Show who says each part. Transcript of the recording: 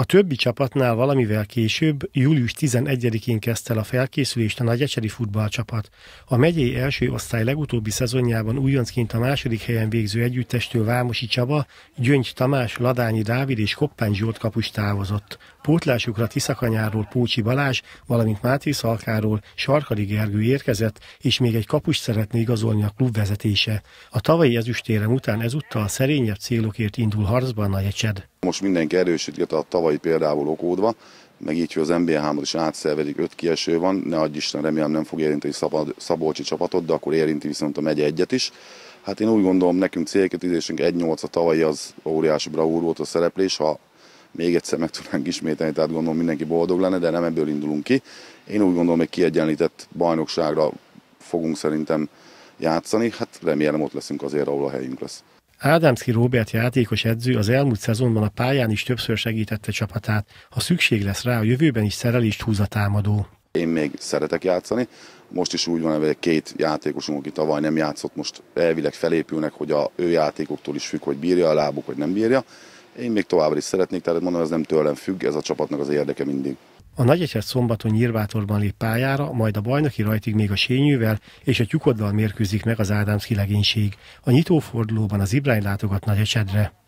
Speaker 1: A többi csapatnál valamivel később, július 11-én kezdte el a felkészülést a nagyecseri futballcsapat. A megyei első osztály legutóbbi szezonjában újoncként a második helyen végző együttestől Vámosi Csaba, Gyöngy Tamás, Ladányi Dávid és Koppány Zsolt kapus távozott. Pótlásukra Tiszakanyáról Pócsi Balázs, valamint Máté Szalkáról Sarkadi Gergő érkezett, és még egy kapust szeretné igazolni a klub vezetése. A tavalyi ezüstérem után ezúttal szerényebb célokért indul harcban a Nagyecsed.
Speaker 2: Most mindenki erősítget a tavalyi példából okódva, meg így, hogy az nb 3 is átszervezik, öt kieső van, ne adj Isten, remélem nem fog érinteni szabad, Szabolcsi csapatot, de akkor érinti viszont a megye egyet is. Hát én úgy gondolom, nekünk célkötőzésünk 1-8 a tavalyi az óriási bravúr volt a szereplés, ha még egyszer meg tudnánk ismételni, tehát gondolom mindenki boldog lenne, de nem ebből indulunk ki. Én úgy gondolom, hogy kiegyenlített bajnokságra fogunk szerintem játszani, hát remélem ott leszünk azért, ahol a
Speaker 1: helyünk lesz. Ádámszki Róbert játékos edző az elmúlt szezonban a pályán is többször segítette csapatát. Ha szükség lesz rá, a jövőben is szerelést húz a támadó.
Speaker 2: Én még szeretek játszani. Most is úgy van, hogy két játékosunk, aki tavaly nem játszott, most elvileg felépülnek, hogy a ő játékoktól is függ, hogy bírja a lábuk, vagy nem bírja. Én még továbbra is szeretnék, tehát mondom, ez nem tőlem függ, ez a csapatnak az érdeke mindig.
Speaker 1: A nagyetyet szombaton nyírvátorban lép pályára, majd a bajnoki rajtig még a sényűvel és a tyukoddal mérkőzik meg az Ádámszki legénység. A nyitófordulóban az Ibrány látogat nagyecsedre.